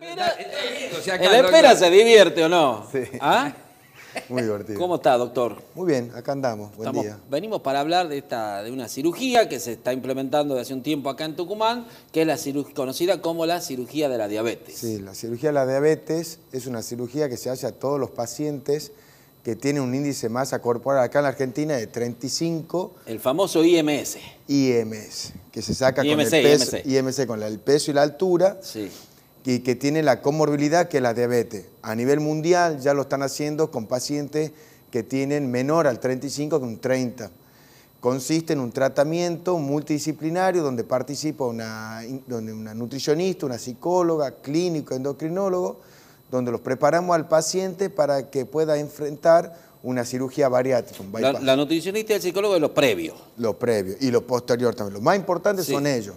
el espera se divierte o no. Sí. ¿Ah? Muy divertido. ¿Cómo está, doctor? Muy bien, acá andamos. Buen Venimos para hablar de, esta, de una cirugía que se está implementando desde hace un tiempo acá en Tucumán, que es la cirugía, conocida como la cirugía de la diabetes. Sí, la cirugía de la diabetes es una cirugía que se hace a todos los pacientes que tienen un índice masa corporal acá en la Argentina de 35. El famoso IMS. IMS, que se saca con el peso, con el peso y la altura. Sí y que tiene la comorbilidad que la diabetes. A nivel mundial ya lo están haciendo con pacientes que tienen menor al 35 que un 30. Consiste en un tratamiento multidisciplinario donde participa una, donde una nutricionista, una psicóloga, clínico, endocrinólogo, donde los preparamos al paciente para que pueda enfrentar una cirugía bariátrica, La, nutricionista y el psicólogo de los previos. Los previos y los posteriores también. Lo más importante son ellos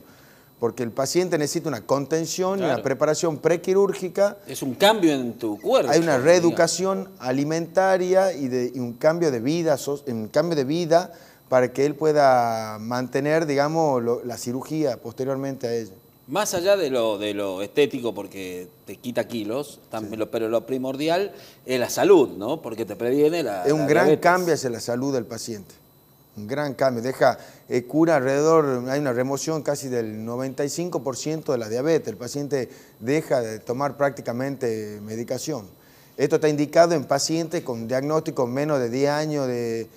porque el paciente necesita una contención y una preparación prequirúrgica. Es un cambio en tu cuerpo. Hay una reeducación alimentaria y, de, un cambio de vida, un cambio de vida para que él pueda mantener, digamos, la cirugía posteriormente a ella. Más allá de lo, de lo estético, porque te quita kilos, también, pero lo primordial es la salud, ¿no? Porque te previene la. Es un gran cambio hacia la salud del paciente un gran cambio. Deja eh, cura alrededor, hay una remoción casi del 95% de la diabetes. El paciente deja de tomar prácticamente medicación. Esto está indicado en pacientes con diagnóstico menos de 10 años de,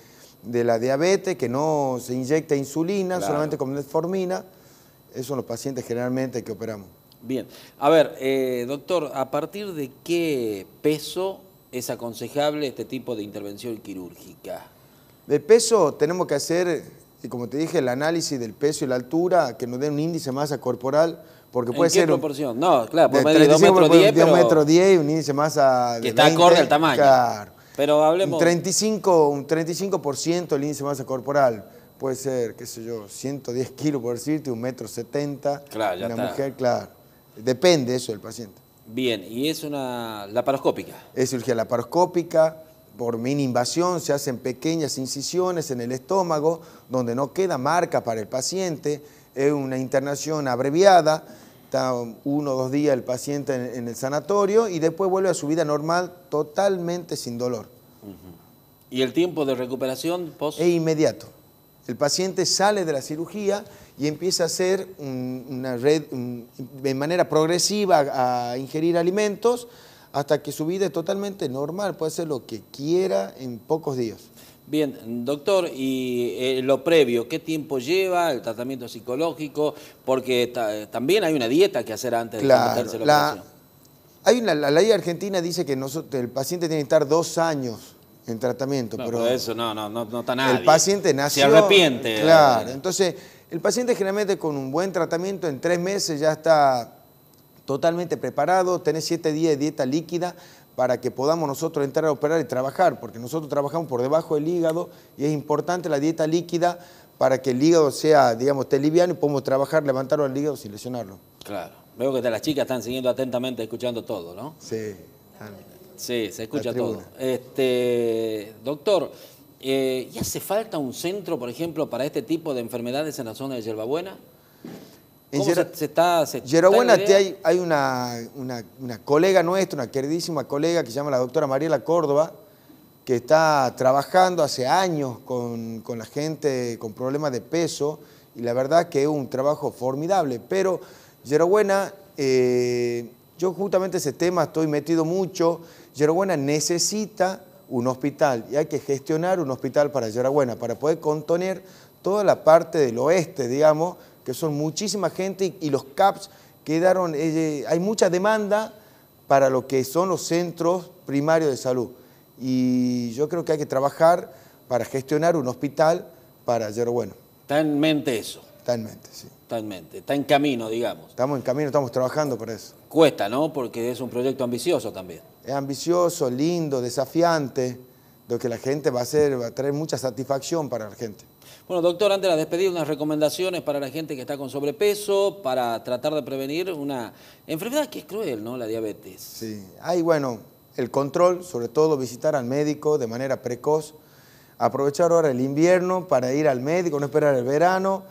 la diabetes, que no se inyecta insulina, solamente con metformina. Esos son los pacientes generalmente que operamos. Bien. A ver, eh, doctor, ¿a partir de qué peso es aconsejable este tipo de intervención quirúrgica? Del peso tenemos que hacer, como te dije, el análisis del peso y la altura, que nos dé un índice de masa corporal, porque puede ¿En qué proporción? no, claro, por medio metros 10, un índice de masa... Que de está acorde al tamaño. Claro. Pero hablemos... Un 35, un 35% el índice de masa corporal. Puede ser, qué sé yo, 110 kilos por decirte, un metro 70. Claro, ya Una mujer, claro. Depende eso del paciente. Bien, y es una laparoscópica. Es cirugía laparoscópica por mini invasión se hacen pequeñas incisiones en el estómago donde no queda marca para el paciente, es una internación abreviada, está uno o dos días el paciente en, el sanatorio y después vuelve a su vida normal totalmente sin dolor. ¿Y el tiempo de recuperación? Post? Es inmediato. El paciente sale de la cirugía y empieza a hacer una red, de manera progresiva a ingerir alimentos hasta que su vida es totalmente normal, puede hacer lo que quiera en pocos días. Bien, doctor, y eh, lo previo, ¿qué tiempo lleva el tratamiento psicológico? Porque eh, también hay una dieta que hacer antes de la, la, ley argentina dice que el paciente tiene que estar dos años en tratamiento. No, pero eso no, no, no, está nada. El paciente nació... Se arrepiente. Claro, entonces el paciente generalmente con un buen tratamiento en tres meses ya está totalmente preparado, tenés siete días de dieta líquida para que podamos nosotros entrar a operar y trabajar, porque nosotros trabajamos por debajo del hígado y es importante la dieta líquida para que el hígado sea, digamos, esté liviano y podamos trabajar, levantarlo al hígado sin lesionarlo. Claro. Veo que las chicas están siguiendo atentamente, escuchando todo, ¿no? Sí. Sí, se escucha todo. Este, doctor, eh, ¿y hace falta un centro, por ejemplo, para este tipo de enfermedades en la zona de Yerbabuena? En hay, una, colega nuestra, una queridísima colega que se llama la doctora Mariela Córdoba, que está trabajando hace años con, la gente con problemas de peso y la verdad que es un trabajo formidable. Pero Yerobuena, eh, yo justamente ese tema estoy metido mucho. Yerobuena necesita un hospital y hay que gestionar un hospital para Yerobuena para poder contener toda la parte del oeste, digamos, que son muchísima gente y los CAPS quedaron, eh, eh, hay mucha demanda para lo que son los centros primarios de salud. Y yo creo que hay que trabajar para gestionar un hospital para Yerba Bueno. Está en mente eso. Está en mente, sí. Está está en camino, digamos. Estamos en camino, estamos trabajando por eso. Cuesta, ¿no? Porque es un proyecto ambicioso también. Es ambicioso, lindo, desafiante que la gente va a hacer, va a traer mucha satisfacción para la gente. Bueno, doctor, antes de la despedida, unas recomendaciones para la gente que está con sobrepeso, para tratar de prevenir una enfermedad que es cruel, ¿no? La diabetes. Sí, hay, bueno, el control, sobre todo visitar al médico de manera precoz, aprovechar ahora el invierno para ir al médico, no esperar el verano,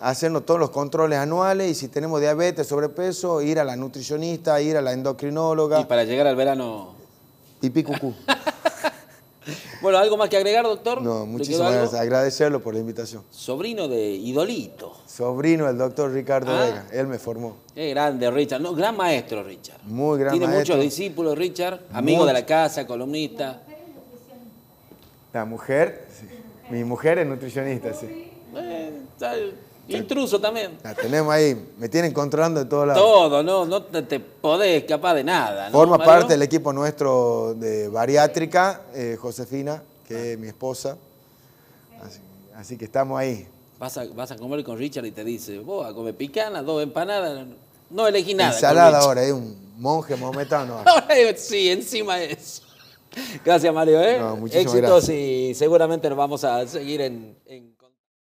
hacernos todos los controles anuales y si tenemos diabetes, sobrepeso, ir a la nutricionista, ir a la endocrinóloga. Y para llegar al verano... Pipí bueno, ¿algo más que agregar, doctor? No, muchísimas gracias. Agradecerlo por la invitación. Sobrino de Idolito. Sobrino del doctor Ricardo ah. Vega. Él me formó. Qué grande, Richard. No, gran maestro, Richard. Muy gran Tiene muchos discípulos, Richard. Amigo de la casa, columnista. La mujer, sí. mi mujer es nutricionista, sí. Eh, Intruso también. La tenemos ahí, me tienen controlando de todos lados. Todo, no, no te, podés escapar de nada. Forma parte del equipo nuestro de bariátrica, eh, Josefina, que ah. es mi esposa. Así, que estamos ahí. Vas a, comer con Richard y te dice, vos a comer picana, dos empanadas, no elegí nada. Ensalada ahora, es un monje momentáneo. sí, encima es eso. Gracias Mario, ¿eh? No, Éxitos y seguramente nos vamos a seguir en...